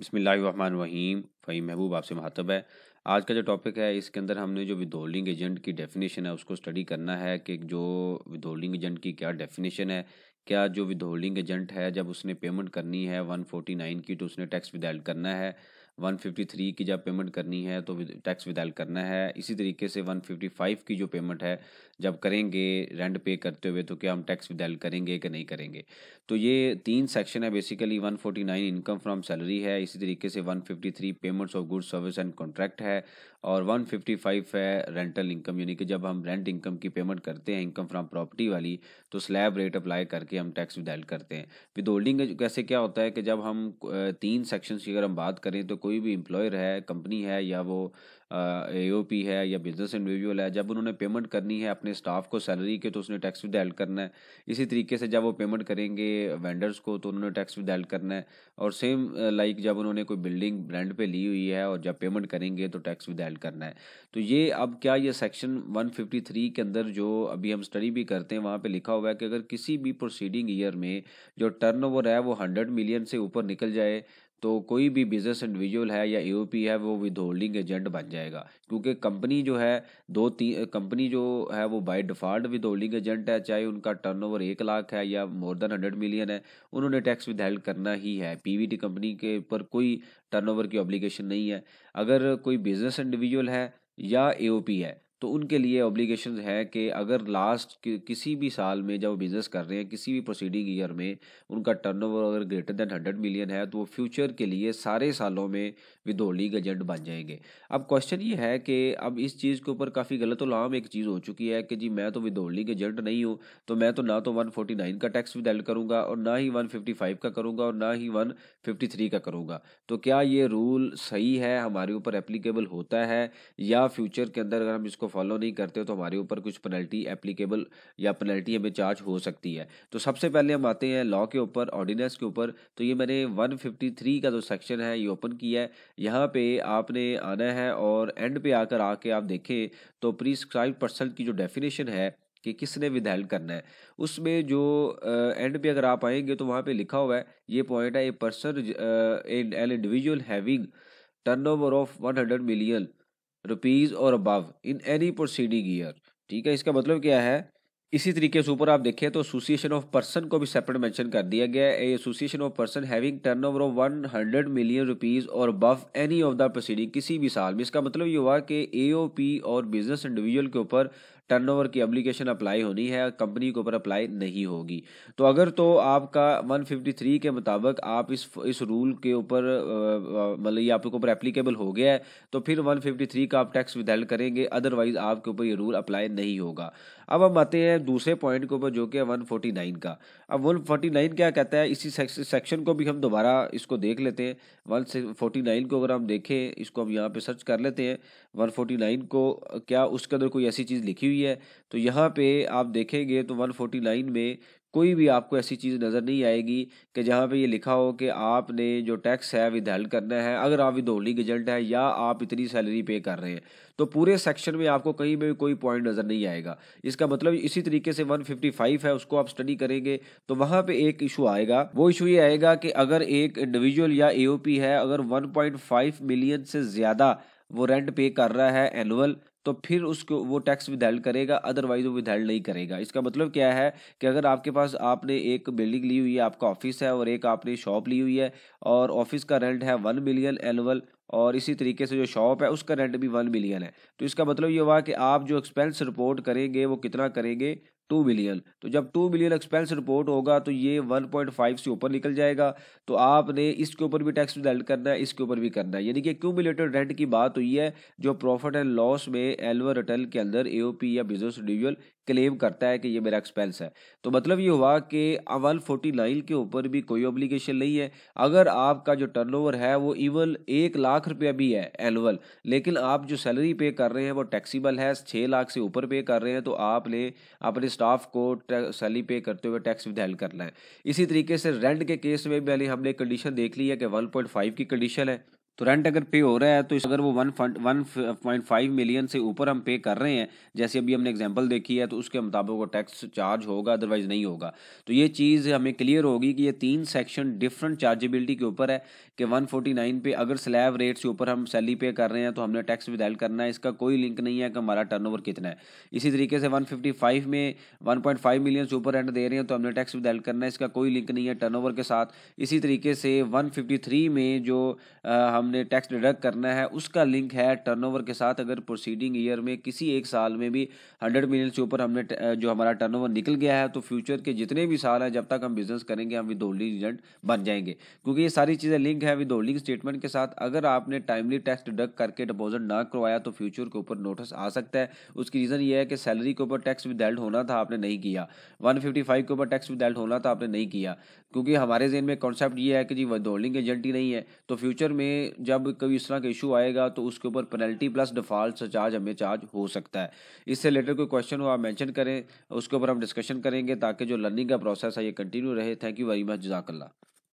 वहीम फ़ई महबूब आपसे महातब है आज का जो टॉपिक है इसके अंदर हमने जो विदोलिंग एजेंट की डेफिनेशन है उसको स्टडी करना है कि जो विदोलिंग एजेंट की क्या डेफिनेशन है क्या जो विदोलिंग एजेंट है जब उसने पेमेंट करनी है वन फोर्टी नाइन की तो उसने टैक्स विदाइल करना है 153 की जब पेमेंट करनी है तो टैक्स विदाइल करना है इसी तरीके से 155 की जो पेमेंट है जब करेंगे रेंट पे करते हुए तो क्या हम टैक्स विदाइल करेंगे कि नहीं करेंगे तो ये तीन सेक्शन है बेसिकली 149 इनकम फ्रॉम सैलरी है इसी तरीके से 153 payments of goods service and contract है और 155 है रेंटल इनकम यानी कि जब हम रेंट इनकम की पेमेंट करते हैं इनकम फ्रॉम प्रॉपर्टी वाली तो स्लैब रेट अप्लाई करके हम टैक्स विदाइल करते हैं विद होल्डिंग कैसे क्या होता है कि जब हम तीन सेक्शंस की अगर हम बात करें तो कोई भी एम्प्लॉयर है कंपनी है या वो पी है या बिजनेस इंडिविजुअल है जब उन्होंने पेमेंट करनी है अपने स्टाफ को सैलरी के तो उसने टैक्स विद करना है इसी तरीके से जब वो पेमेंट करेंगे वेंडर्स को तो उन्होंने टैक्स विद करना है और सेम लाइक जब उन्होंने कोई बिल्डिंग ब्रांड पे ली हुई है और जब पेमेंट करेंगे तो टैक्स विद करना है तो ये अब क्या ये सेक्शन थ्री के अंदर जो अभी हम स्टडी भी करते हैं वहाँ पर लिखा हुआ है कि अगर किसी भी प्रोसीडिंग ईयर में जो ओवर है वो हंड्रेड मिलियन से ऊपर निकल जाए तो कोई भी बिजनेस इंडिविजुअल है या एओपी है वो विद होल्डिंग एजेंट बन जाएगा क्योंकि कंपनी जो है दो तीन कंपनी जो है वो by default withholding agent है चाहे उनका टर्नओवर एक लाख है या मोर देन हंड्रेड मिलियन है उन्होंने टैक्स विद हेल्ड करना ही है पीवीटी कंपनी के ऊपर कोई टर्नओवर की ऑब्लिगेशन नहीं है अगर कोई बिजनेस इंडिविजुअल है या एओपी है तो उनके लिए ऑब्लिगेशन है कि अगर लास्ट कि, किसी भी साल में जब बिज़नेस कर रहे हैं किसी भी प्रोसीडिंग ईयर में उनका टर्नओवर अगर ग्रेटर देन हंड्रेड मिलियन है तो वो फ्यूचर के लिए सारे सालों में विदो एजेंट बन जाएंगे अब क्वेश्चन ये है कि अब इस चीज़ के ऊपर काफ़ी गलत लाम एक चीज़ हो चुकी है कि जी मैं तो विदो एजेंट नहीं हूँ तो मैं तो ना तो वन नाइन का टैक्स विदाइल करूँगा और ना ही वन फिफ्टी फाइव का करूँगा और ना ही वन फिफ्टी थ्री का करूँगा तो क्या ये रूल सही है हमारे ऊपर एप्लीकेबल होता है या फ्यूचर के अंदर अगर हम इसको फॉलो नहीं करते तो हमारे ऊपर कुछ पेनल्टी एप्लीकेबल या पेनल्टी हमें चार्ज हो सकती है तो सबसे पहले हम आते हैं लॉ के ऊपर ऑर्डिनेंस के ऊपर तो ये मैंने 153 का जो सेक्शन है ये ओपन किया है यहाँ पे आपने आना है और एंड पे आकर आके आप देखें तो प्रिस्क्राइब पर्सन की जो डेफिनेशन है कि किसने विधायन करना है उसमें जो एंड पे अगर आप आएंगे तो वहाँ पे लिखा हुआ है ये पॉइंट है a person an individual having turnover of one hundred million rupees और above in any proceeding year ठीक है इसका मतलब क्या है इसी तरीके से ऊपर आप देखें तो एसोसिएशन ऑफ पर्सन को भी सेपरेट मेंशन कर दिया गया है association of person having turnover of hundred million rupees और above any of the proceeding किसी भी साल में इसका मतलब ये हुआ कि एओपी और बिजनेस इंडिविजुअल के ऊपर टर्नओवर की एप्लीकेशन अप्लाई होनी है कंपनी के ऊपर अप्लाई नहीं होगी तो अगर तो आपका 153 के मुताबिक आप इस इस रूल के ऊपर मतलब ये आपके ऊपर एप्लीकेबल हो गया है तो फिर 153 का आप टैक्स विदेल करेंगे अदरवाइज आपके ऊपर ये रूल अप्लाई नहीं होगा अब हम आते हैं दूसरे पॉइंट के ऊपर जो कि वन फोर्टी का अब 149 क्या कहता है इसी सेक्शन को भी हम दोबारा इसको देख लेते हैं 149 को अगर हम देखें इसको हम यहाँ पर सर्च कर लेते हैं वन को क्या उसके अंदर कोई ऐसी चीज़ लिखी हुई भी है तो यहाँ पे आप देखेंगे तो 149 में कोई भी आपको ऐसी चीज़ नज़र नहीं आएगी कि जहाँ पे ये लिखा हो कि आपने जो टैक्स है विदहेल्ड करना है अगर आप विद ओनली एजेंट है या आप इतनी सैलरी पे कर रहे हैं तो पूरे सेक्शन में आपको कहीं में कोई पॉइंट नज़र नहीं आएगा इसका मतलब इसी तरीके से 155 है उसको आप स्टडी करेंगे तो वहाँ पे एक इशू आएगा वो इशू ये आएगा कि अगर एक इंडिविजुअल या ए है अगर वन मिलियन से ज़्यादा वो रेंट पे कर रहा है एनुअल तो फिर उसको वो टैक्स विधाइल्ड करेगा अदरवाइज वो विधाइल्ड नहीं करेगा इसका मतलब क्या है कि अगर आपके पास आपने एक बिल्डिंग ली हुई है आपका ऑफिस है और एक आपने शॉप ली हुई है और ऑफिस का रेंट है वन मिलियन एनुअल और इसी तरीके से जो शॉप है उसका रेंट भी वन मिलियन है तो इसका मतलब ये हुआ कि आप जो एक्सपेंस रिपोर्ट करेंगे वो कितना करेंगे टू बिलियन तो जब टू बिलियन एक्सपेंस रिपोर्ट होगा तो ये वन पॉइंट फाइव से ऊपर निकल जाएगा तो आपने इसके ऊपर भी टैक्स डिडल्ट करना है इसके ऊपर भी करना है यानी कि क्यूमुलेटेड रेंट की बात हुई है जो प्रॉफिट एंड लॉस में एलवर रिटर्न के अंदर ए या बिजनेस इंडिविजुअल क्लेम करता है कि ये मेरा एक्सपेंस है तो मतलब ये हुआ कि अवल फोर्टी नाइन के ऊपर भी कोई ऑब्लिगेशन नहीं है अगर आपका जो टर्नओवर है वो इवन एक लाख रुपया भी है एनुअल लेकिन आप जो सैलरी पे कर रहे हैं वो टैक्सीबल है छः लाख से ऊपर पे कर रहे हैं तो आपने अपने स्टाफ को सैलरी पे करते हुए टैक्स विधायल करना है इसी तरीके से रेंट के केस में मैंने हमने कंडीशन देख ली है कि वन पॉइंट फाइव की कंडीशन है तो रेंट अगर पे हो रहा है तो अगर वो one fund one point five million से ऊपर हम पे कर रहे हैं जैसे अभी हमने एग्जांपल देखी है तो उसके मुताबिक वो टैक्स चार्ज होगा अदरवाइज नहीं होगा तो ये चीज़ हमें क्लियर होगी कि ये तीन सेक्शन डिफरेंट चार्जेबिलिटी के ऊपर है कि वन फोर्टी नाइन पे अगर स्लैब रेट से ऊपर हम सैलरी पे कर रहे हैं तो हमने टैक्स विदाइल करना है इसका कोई लिंक नहीं है कि हमारा टर्न कितना है इसी तरीके से वन फिफ्टी फाइव में वन पॉइंट फाइव मिलियन से ऊपर रेंट दे रहे हैं तो हमने टैक्स विदाइल करना है इसका कोई लिंक नहीं है टर्न के साथ इसी तरीके से वन फिफ्टी थ्री में जो हम हमने टैक्स डिडक्ट करना है उसका लिंक है टर्नओवर के साथ अगर प्रोसीडिंग ईयर में किसी एक साल में भी हंड्रेड मिलियन से ऊपर हमने जो हमारा टर्नओवर निकल गया है तो फ्यूचर के जितने भी साल हैं जब तक हम बिजनेस करेंगे हम विद होल्डिंग एजेंट बन जाएंगे क्योंकि ये सारी चीज़ें लिंक है विद होल्डिंग स्टेटमेंट के साथ अगर आपने टाइमली टैक्स डिडक्ट करके डिपॉजिट ना करवाया तो फ्यूचर के ऊपर नोटिस आ सकता है उसकी रीज़न ये है कि सैलरी के ऊपर टैक्स विदहेल्ड होना था आपने नहीं किया वन के ऊपर टैक्स विदहेल्ड होना था आपने नहीं किया क्योंकि हमारे जेन में कॉन्सेप्ट ये है कि जी होल्डिंग एजेंट ही नहीं है तो फ्यूचर में जब कभी इस तरह का इशू आएगा तो उसके ऊपर पेनल्टी प्लस डिफॉल्ट चार्ज हमें चार्ज हो सकता है इससे रिलेटेड कोई क्वेश्चन हो आप मैंशन करें उसके ऊपर हम डिस्कशन करेंगे ताकि जो लर्निंग का प्रोसेस है ये कंटिन्यू रहे थैंक यू वेरी मच जजाकल्ला